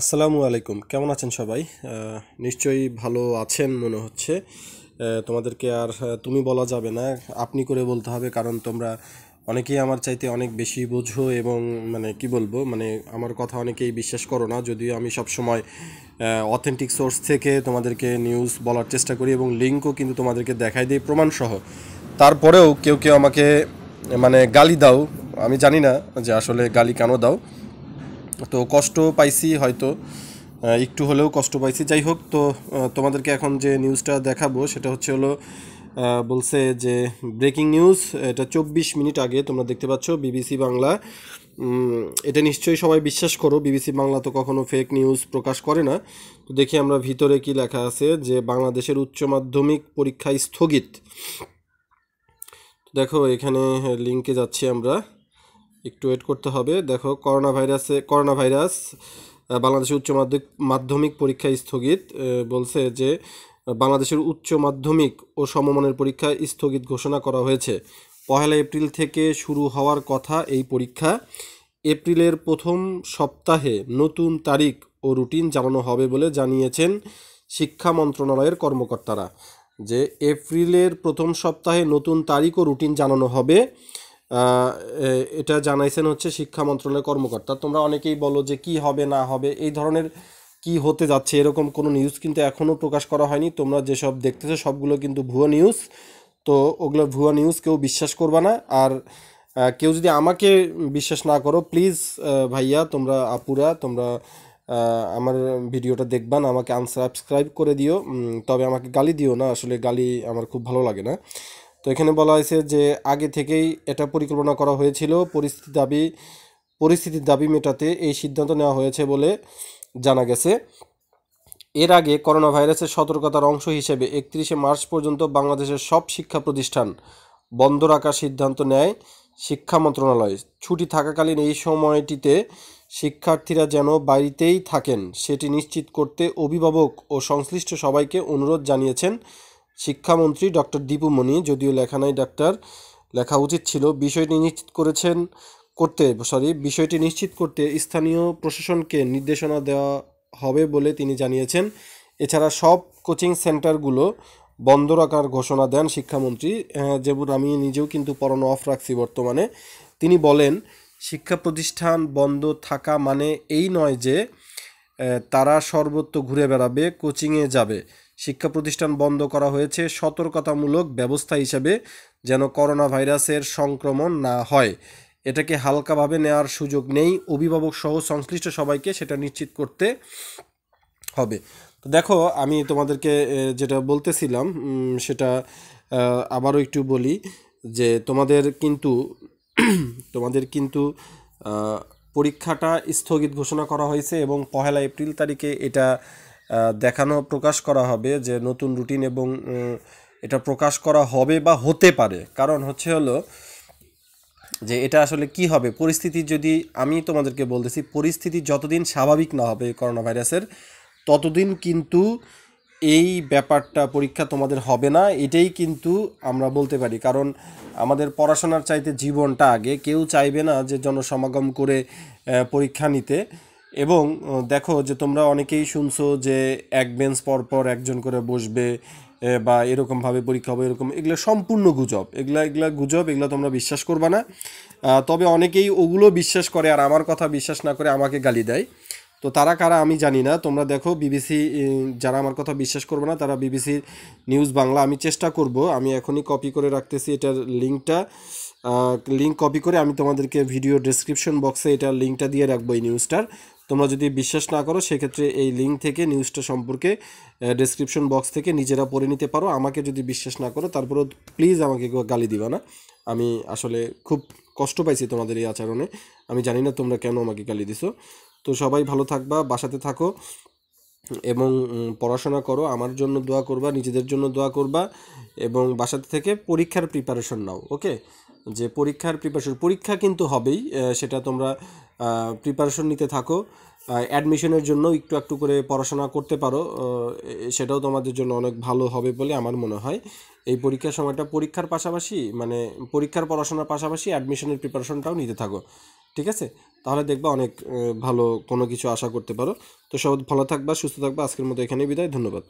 আসসালামু আলাইকুম কেমন আছেন সবাই নিশ্চয়ই ভালো আছেন মনে হচ্ছে তোমাদেরকে আর তুমি বলা যাবে না আপনি করে বলতে হবে কারণ তোমরা অনেকেই আমার চাইতে অনেক বেশি বোঝো এবং মানে কি বলবো মানে আমার কথা অনেকেই বিশ্বাস করো না যদিও আমি সব সময় অথেন্টিক সোর্স থেকে তোমাদেরকে নিউজ বলার চেষ্টা করি এবং লিঙ্কও কিন্তু তোমাদেরকে দেখাই দিই প্রমাণসহ তারপরেও কেউ কেউ আমাকে মানে গালি দাও আমি জানি না যে আসলে গালি কেন দাও তো কষ্ট পাইছি হয়তো একটু হলেও কষ্ট পাইছি যাই হোক তো তোমাদেরকে এখন যে নিউজটা দেখাবো সেটা হচ্ছে হলো বলছে যে ব্রেকিং নিউজ এটা চব্বিশ মিনিট আগে তোমরা দেখতে পাচ্ছ বিবিসি বাংলা এটা নিশ্চয়ই সবাই বিশ্বাস করো বিবিসি বাংলা তো কখনো ফেক নিউজ প্রকাশ করে না তো দেখি আমরা ভিতরে কি লেখা আছে যে বাংলাদেশের উচ্চ মাধ্যমিক পরীক্ষা স্থগিত দেখো এখানে লিঙ্কে যাচ্ছি আমরা একটু ওয়েট করতে হবে দেখো করোনা ভাইরাসে করোনা ভাইরাস বাংলাদেশের উচ্চ মাধ্যমিক মাধ্যমিক পরীক্ষা স্থগিত বলছে যে বাংলাদেশের উচ্চ মাধ্যমিক ও সমমানের পরীক্ষা স্থগিত ঘোষণা করা হয়েছে পহেলা এপ্রিল থেকে শুরু হওয়ার কথা এই পরীক্ষা এপ্রিলের প্রথম সপ্তাহে নতুন তারিখ ও রুটিন জানানো হবে বলে জানিয়েছেন শিক্ষা মন্ত্রণালয়ের কর্মকর্তারা যে এপ্রিলের প্রথম সপ্তাহে নতুন তারিখ ও রুটিন জানানো হবে এটা জানাইছেন হচ্ছে শিক্ষা মন্ত্রণালয়ের কর্মকর্তা তোমরা অনেকেই বলো যে কি হবে না হবে এই ধরনের কি হতে যাচ্ছে এরকম কোনো নিউজ কিন্তু এখনও প্রকাশ করা হয়নি তোমরা যেসব দেখতেছো সবগুলো কিন্তু ভুয়া নিউজ তো ওগুলো ভুয়া নিউজ কেউ বিশ্বাস করবা না আর কেউ যদি আমাকে বিশ্বাস না করো প্লিজ ভাইয়া তোমরা আপুরা তোমরা আমার ভিডিওটা দেখবা না আমাকে আনসাবস্ক্রাইব করে দিও তবে আমাকে গালি দিও না আসলে গালি আমার খুব ভালো লাগে না তো এখানে বলা হয়েছে যে আগে থেকেই এটা পরিকল্পনা করা হয়েছিল পরিস্থিতি দাবি পরিস্থিতির দাবি মেটাতে এই সিদ্ধান্ত নেওয়া হয়েছে বলে জানা গেছে এর আগে করোনা ভাইরাসের সতর্কতার অংশ হিসেবে একত্রিশে মার্চ পর্যন্ত বাংলাদেশের সব শিক্ষা প্রতিষ্ঠান বন্ধ রাখার সিদ্ধান্ত নেয় শিক্ষা মন্ত্রণালয় ছুটি থাকাকালীন এই সময়টিতে শিক্ষার্থীরা যেন বাড়িতেই থাকেন সেটি নিশ্চিত করতে অভিভাবক ও সংশ্লিষ্ট সবাইকে অনুরোধ জানিয়েছেন শিক্ষামন্ত্রী ডক্টর দীপু মনি যদিও লেখা নাই ডাক্তার লেখা উচিত ছিল বিষয়টি নিশ্চিত করেছেন করতে সরি বিষয়টি নিশ্চিত করতে স্থানীয় প্রশাসনকে নির্দেশনা দেওয়া হবে বলে তিনি জানিয়েছেন এছাড়া সব কোচিং সেন্টারগুলো বন্ধ রাখার ঘোষণা দেন শিক্ষামন্ত্রী যেমন হ্যাঁ, আমি নিজেও কিন্তু পড়ানো অফ রাখছি বর্তমানে তিনি বলেন শিক্ষা প্রতিষ্ঠান বন্ধ থাকা মানে এই নয় যে তারা সর্বত্র ঘুরে বেড়াবে কোচিংয়ে যাবে শিক্ষা প্রতিষ্ঠান বন্ধ করা হয়েছে সতর্কতামূলক ব্যবস্থা হিসাবে যেন করোনা ভাইরাসের সংক্রমণ না হয় এটাকে হালকাভাবে নেওয়ার সুযোগ নেই অভিভাবক সহ সংশ্লিষ্ট সবাইকে সেটা নিশ্চিত করতে হবে তো দেখো আমি তোমাদেরকে যেটা বলতেছিলাম সেটা আবারও একটু বলি যে তোমাদের কিন্তু তোমাদের কিন্তু পরীক্ষাটা স্থগিত ঘোষণা করা হয়েছে এবং পহেলা এপ্রিল তারিখে এটা দেখানো প্রকাশ করা হবে যে নতুন রুটিন এবং এটা প্রকাশ করা হবে বা হতে পারে কারণ হচ্ছে হলো যে এটা আসলে কি হবে পরিস্থিতি যদি আমি তোমাদেরকে বলতেছি পরিস্থিতি যতদিন স্বাভাবিক না হবে করোনা ভাইরাসের ততদিন কিন্তু এই ব্যাপারটা পরীক্ষা তোমাদের হবে না এটাই কিন্তু আমরা বলতে পারি কারণ আমাদের পড়াশোনার চাইতে জীবনটা আগে কেউ চাইবে না যে জনসমাগম করে পরীক্ষা নিতে এবং দেখো যে তোমরা অনেকেই শুনছো যে এক বেঞ্চ পরপর একজন করে বসবে বা এরকমভাবে পরীক্ষা হবে এরকম এগুলো সম্পূর্ণ গুজব এগুলা এগুলা গুজব এগুলো তোমরা বিশ্বাস করবা না তবে অনেকেই ওগুলো বিশ্বাস করে আর আমার কথা বিশ্বাস না করে আমাকে গালি দেয় তো তারা কারা আমি জানি না তোমরা দেখো বিবিসি যারা আমার কথা বিশ্বাস করবে না তারা বিবিসির নিউজ বাংলা আমি চেষ্টা করব আমি এখনই কপি করে রাখতেছি এটার লিঙ্কটা লিঙ্ক কপি করে আমি তোমাদেরকে ভিডিও ডিসক্রিপশন বক্সে এটার লিঙ্কটা দিয়ে রাখবো এই নিউজটার তোমরা যদি বিশ্বাস না করো সেক্ষেত্রে এই লিঙ্ক থেকে নিউজটা সম্পর্কে ডেসক্রিপশন বক্স থেকে নিজেরা পড়ে নিতে পারো আমাকে যদি বিশ্বাস না করো তারপরেও প্লিজ আমাকে গালি দিবা না আমি আসলে খুব কষ্ট পাইছি তোমাদের এই আচরণে আমি জানি না তোমরা কেন আমাকে গালি দিছো তো সবাই ভালো থাকবা বাসাতে থাকো এবং পড়াশোনা করো আমার জন্য দোয়া করবা নিজেদের জন্য দোয়া করবা এবং বাসাতে থেকে পরীক্ষার প্রিপারেশন নাও ওকে যে পরীক্ষার প্রিপারেশন পরীক্ষা কিন্তু হবেই সেটা তোমরা প্রিপারেশন নিতে থাকো অ্যাডমিশনের জন্য একটু একটু করে পড়াশোনা করতে পারো সেটাও তোমাদের জন্য অনেক ভালো হবে বলে আমার মনে হয় এই পরীক্ষার সময়টা পরীক্ষার পাশাপাশি মানে পরীক্ষার পড়াশোনার পাশাপাশি অ্যাডমিশনের প্রিপারেশনটাও নিতে থাকো ঠিক আছে তাহলে দেখবা অনেক ভালো কোনো কিছু আশা করতে পারো তো সব ভালো থাকবা সুস্থ থাকবা আজকের মতো এখানেই বিদায় ধন্যবাদ